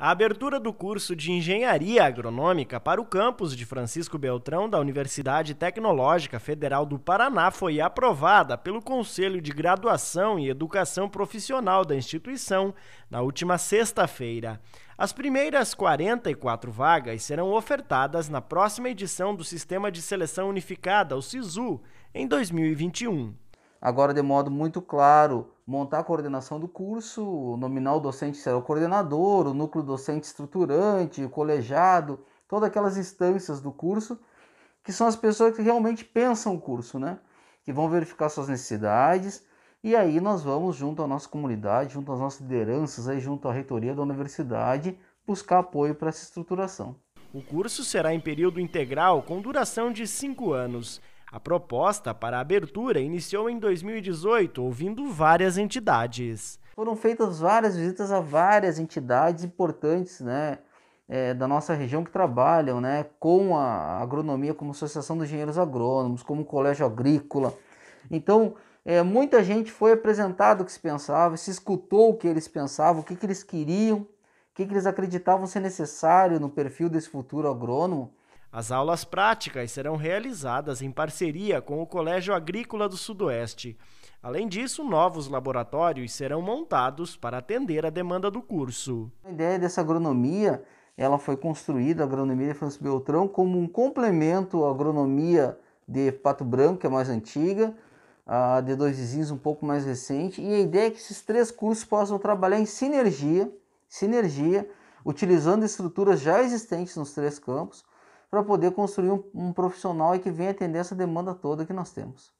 a abertura do curso de Engenharia Agronômica para o campus de Francisco Beltrão da Universidade Tecnológica Federal do Paraná foi aprovada pelo Conselho de Graduação e Educação Profissional da instituição na última sexta-feira. As primeiras 44 vagas serão ofertadas na próxima edição do Sistema de Seleção Unificada, o SISU, em 2021 agora de modo muito claro, montar a coordenação do curso, o docente será o coordenador, o núcleo docente estruturante, o colegiado, todas aquelas instâncias do curso, que são as pessoas que realmente pensam o curso, né? Que vão verificar suas necessidades, e aí nós vamos, junto à nossa comunidade, junto às nossas lideranças, aí junto à reitoria da universidade, buscar apoio para essa estruturação. O curso será em período integral com duração de cinco anos a proposta para a abertura iniciou em 2018, ouvindo várias entidades. Foram feitas várias visitas a várias entidades importantes né, é, da nossa região que trabalham né, com a agronomia, como Associação dos Engenheiros Agrônomos, como Colégio Agrícola. Então, é, muita gente foi apresentado o que se pensava, se escutou o que eles pensavam, o que, que eles queriam, o que, que eles acreditavam ser necessário no perfil desse futuro agrônomo. As aulas práticas serão realizadas em parceria com o Colégio Agrícola do Sudoeste. Além disso, novos laboratórios serão montados para atender a demanda do curso. A ideia dessa agronomia, ela foi construída, a agronomia de Afonso Beltrão, como um complemento à agronomia de Pato Branco, que é mais antiga, a de Dois Vizinhos um pouco mais recente, e a ideia é que esses três cursos possam trabalhar em sinergia, sinergia, utilizando estruturas já existentes nos três campos, para poder construir um, um profissional e que venha atender essa demanda toda que nós temos.